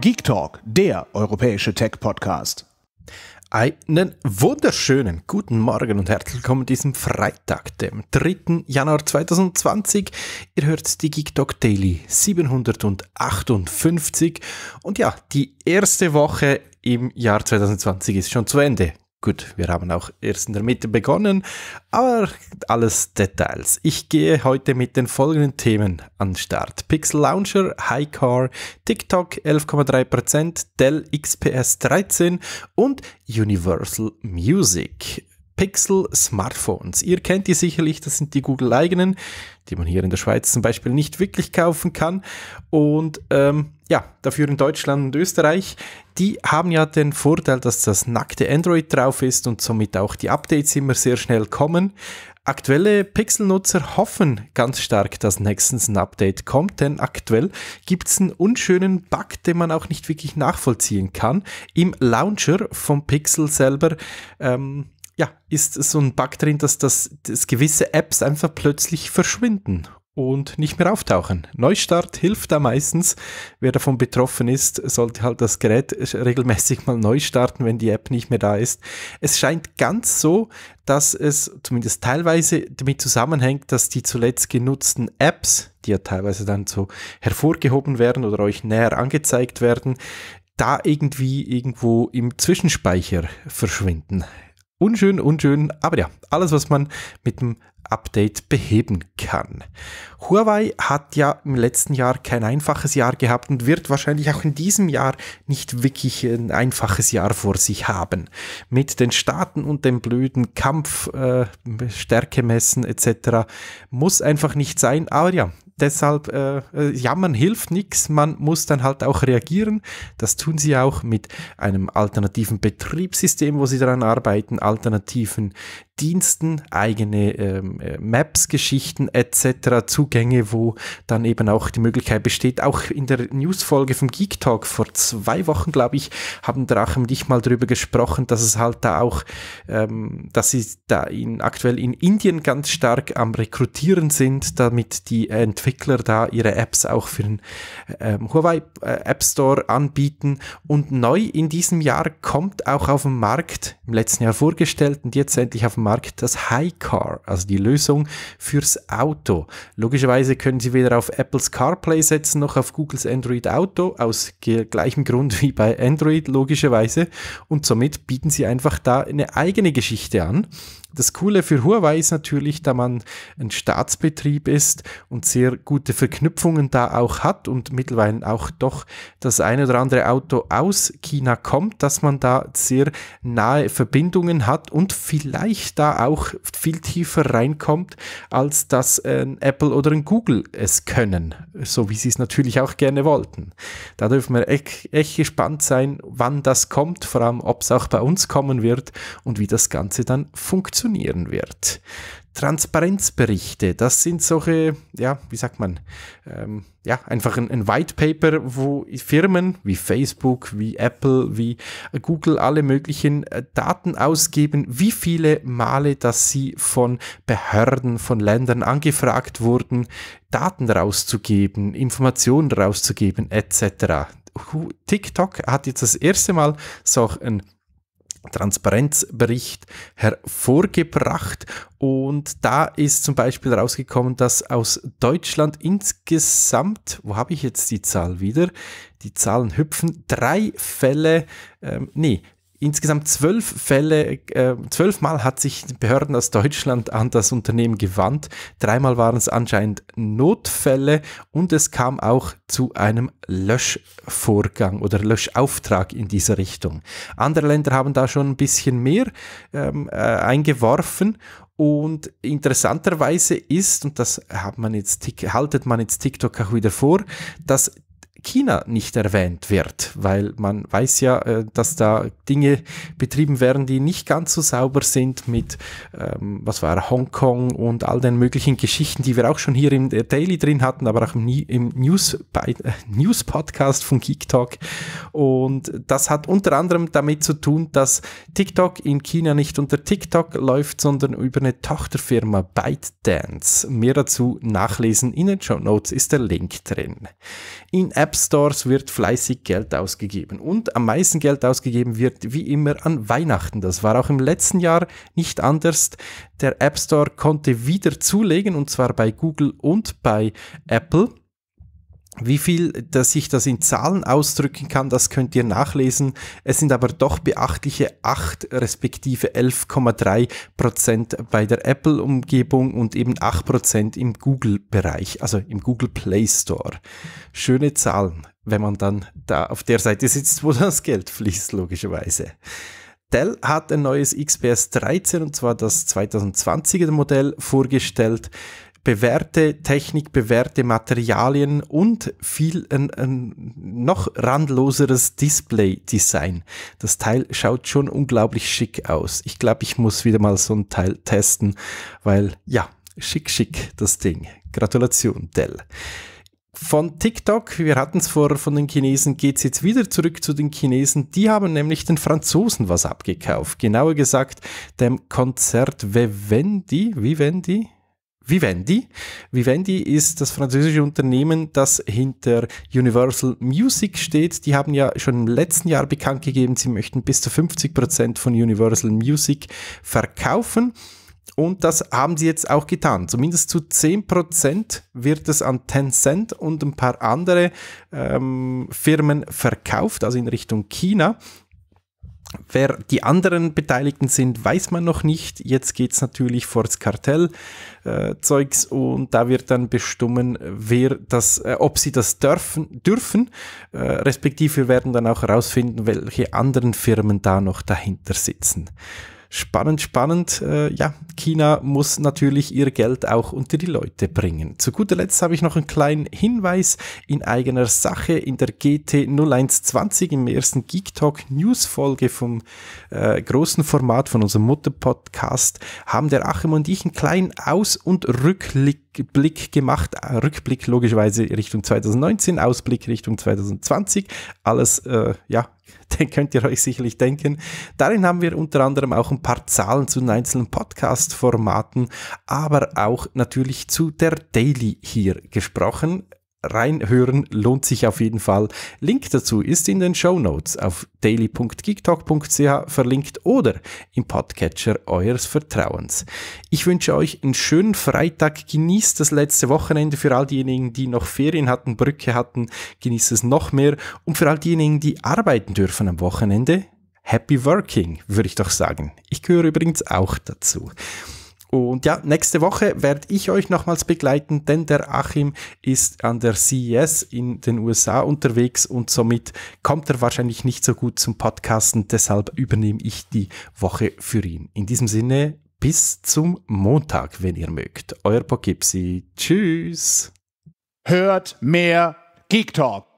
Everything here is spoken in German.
Geek Talk, der europäische Tech-Podcast. Einen wunderschönen guten Morgen und herzlich willkommen diesem Freitag, dem 3. Januar 2020. Ihr hört die Geek Talk Daily 758. Und ja, die erste Woche im Jahr 2020 ist schon zu Ende. Gut, wir haben auch erst in der Mitte begonnen, aber alles Details. Ich gehe heute mit den folgenden Themen an den Start. Pixel Launcher, Highcar, TikTok 11,3%, Dell XPS 13 und Universal Music. Pixel Smartphones. Ihr kennt die sicherlich, das sind die Google eigenen, die man hier in der Schweiz zum Beispiel nicht wirklich kaufen kann. Und ähm, ja, dafür in Deutschland und Österreich. Die haben ja den Vorteil, dass das nackte Android drauf ist und somit auch die Updates immer sehr schnell kommen. Aktuelle Pixel-Nutzer hoffen ganz stark, dass nächstens ein Update kommt, denn aktuell gibt es einen unschönen Bug, den man auch nicht wirklich nachvollziehen kann. Im Launcher vom Pixel selber ähm, ja, ist so ein Bug drin, dass, das, dass gewisse Apps einfach plötzlich verschwinden und nicht mehr auftauchen. Neustart hilft da meistens. Wer davon betroffen ist, sollte halt das Gerät regelmäßig mal neu starten, wenn die App nicht mehr da ist. Es scheint ganz so, dass es zumindest teilweise damit zusammenhängt, dass die zuletzt genutzten Apps, die ja teilweise dann so hervorgehoben werden oder euch näher angezeigt werden, da irgendwie irgendwo im Zwischenspeicher verschwinden unschön, unschön, aber ja, alles, was man mit dem Update beheben kann. Huawei hat ja im letzten Jahr kein einfaches Jahr gehabt und wird wahrscheinlich auch in diesem Jahr nicht wirklich ein einfaches Jahr vor sich haben. Mit den Staaten und dem blöden Kampf, äh, Stärke messen etc. muss einfach nicht sein, aber ja, deshalb, äh, äh jammern hilft nichts, man muss dann halt auch reagieren. Das tun sie auch mit einem alternativen Betriebssystem, wo sie daran arbeiten, alternativen Diensten, eigene ähm, äh, Maps-Geschichten etc., Zugänge, wo dann eben auch die Möglichkeit besteht. Auch in der Newsfolge vom Geek Talk vor zwei Wochen, glaube ich, haben Drachem und ich mal darüber gesprochen, dass es halt da auch, ähm, dass sie da in, aktuell in Indien ganz stark am Rekrutieren sind, damit die Entwicklung Entwickler da ihre Apps auch für den ähm, Huawei äh, App Store anbieten. Und neu in diesem Jahr kommt auch auf den Markt, im letzten Jahr vorgestellt und jetzt endlich auf dem Markt, das Hi-Car, also die Lösung fürs Auto. Logischerweise können Sie weder auf Apples CarPlay setzen noch auf Googles Android Auto, aus gleichem Grund wie bei Android, logischerweise. Und somit bieten Sie einfach da eine eigene Geschichte an. Das Coole für Huawei ist natürlich, da man ein Staatsbetrieb ist und sehr gute Verknüpfungen da auch hat und mittlerweile auch doch das ein oder andere Auto aus China kommt, dass man da sehr nahe Verbindungen hat und vielleicht da auch viel tiefer reinkommt, als dass äh, ein Apple oder ein Google es können, so wie sie es natürlich auch gerne wollten. Da dürfen wir echt gespannt sein, wann das kommt, vor allem ob es auch bei uns kommen wird und wie das Ganze dann funktioniert funktionieren wird. Transparenzberichte, das sind solche, ja, wie sagt man, ähm, ja, einfach ein, ein White Paper, wo Firmen wie Facebook, wie Apple, wie Google alle möglichen äh, Daten ausgeben, wie viele Male, dass sie von Behörden, von Ländern angefragt wurden, Daten rauszugeben, Informationen rauszugeben, etc. TikTok hat jetzt das erste Mal so ein Transparenzbericht hervorgebracht und da ist zum Beispiel rausgekommen, dass aus Deutschland insgesamt, wo habe ich jetzt die Zahl wieder? Die Zahlen hüpfen, drei Fälle, ähm, nee, insgesamt zwölf Fälle, äh, zwölfmal hat sich Behörden aus Deutschland an das Unternehmen gewandt. Dreimal waren es anscheinend Notfälle und es kam auch zu einem Löschvorgang oder Löschauftrag in dieser Richtung. Andere Länder haben da schon ein bisschen mehr ähm, äh, eingeworfen und interessanterweise ist, und das hat man jetzt, haltet man jetzt TikTok auch wieder vor, dass China nicht erwähnt wird, weil man weiß ja, äh, dass da Dinge betrieben werden, die nicht ganz so sauber sind mit, ähm, was war, Hongkong und all den möglichen Geschichten, die wir auch schon hier im Daily drin hatten, aber auch im, im News, bei, äh, News von Geek Talk. Und das hat unter anderem damit zu tun, dass TikTok in China nicht unter TikTok läuft, sondern über eine Tochterfirma ByteDance. Mehr dazu nachlesen in den Show Notes ist der Link drin. In App App Stores wird fleißig Geld ausgegeben. Und am meisten Geld ausgegeben wird wie immer an Weihnachten. Das war auch im letzten Jahr nicht anders. Der App Store konnte wieder zulegen und zwar bei Google und bei Apple. Wie viel dass ich das in Zahlen ausdrücken kann, das könnt ihr nachlesen. Es sind aber doch beachtliche 8 respektive 11,3 Prozent bei der Apple-Umgebung und eben 8 Prozent im Google-Bereich, also im Google Play Store. Schöne Zahlen, wenn man dann da auf der Seite sitzt, wo das Geld fließt, logischerweise. Dell hat ein neues XPS 13 und zwar das 2020er Modell vorgestellt bewährte Technik, bewährte Materialien und viel ein, ein noch randloseres Display-Design. Das Teil schaut schon unglaublich schick aus. Ich glaube, ich muss wieder mal so ein Teil testen, weil ja, schick, schick das Ding. Gratulation, Dell von TikTok, wir hatten es vor von den Chinesen, geht es jetzt wieder zurück zu den Chinesen. Die haben nämlich den Franzosen was abgekauft. Genauer gesagt, dem Konzert Vivendi, Vivendi, Vivendi. Vivendi ist das französische Unternehmen, das hinter Universal Music steht. Die haben ja schon im letzten Jahr bekannt gegeben, sie möchten bis zu 50% Prozent von Universal Music verkaufen. Und das haben sie jetzt auch getan. Zumindest zu 10% wird es an Tencent und ein paar andere ähm, Firmen verkauft, also in Richtung China. Wer die anderen Beteiligten sind, weiß man noch nicht. Jetzt geht es natürlich vors Kartell-Zeugs äh, und da wird dann bestimmen, wer das, äh, ob sie das dürfen, dürfen äh, respektive werden dann auch herausfinden, welche anderen Firmen da noch dahinter sitzen. Spannend, spannend. Äh, ja, China muss natürlich ihr Geld auch unter die Leute bringen. Zu guter Letzt habe ich noch einen kleinen Hinweis in eigener Sache. In der GT 0120 im ersten Geek Talk News Folge vom äh, großen Format von unserem Mutterpodcast, haben der Achim und ich einen kleinen Aus- und Rückblick Blick gemacht, äh, Rückblick logischerweise Richtung 2019, Ausblick Richtung 2020. Alles, äh, ja, den könnt ihr euch sicherlich denken. Darin haben wir unter anderem auch ein paar Zahlen zu den einzelnen Podcast-Formaten, aber auch natürlich zu der Daily hier gesprochen reinhören lohnt sich auf jeden Fall. Link dazu ist in den Show Notes auf daily.geektalk.ch verlinkt oder im Podcatcher eures Vertrauens. Ich wünsche euch einen schönen Freitag. Genießt das letzte Wochenende für all diejenigen, die noch Ferien hatten, Brücke hatten. Genießt es noch mehr. Und für all diejenigen, die arbeiten dürfen am Wochenende, Happy Working, würde ich doch sagen. Ich gehöre übrigens auch dazu. Und ja, nächste Woche werde ich euch nochmals begleiten, denn der Achim ist an der CES in den USA unterwegs und somit kommt er wahrscheinlich nicht so gut zum Podcasten. Deshalb übernehme ich die Woche für ihn. In diesem Sinne, bis zum Montag, wenn ihr mögt. Euer Pogipsi. Tschüss. Hört mehr Geek Talk.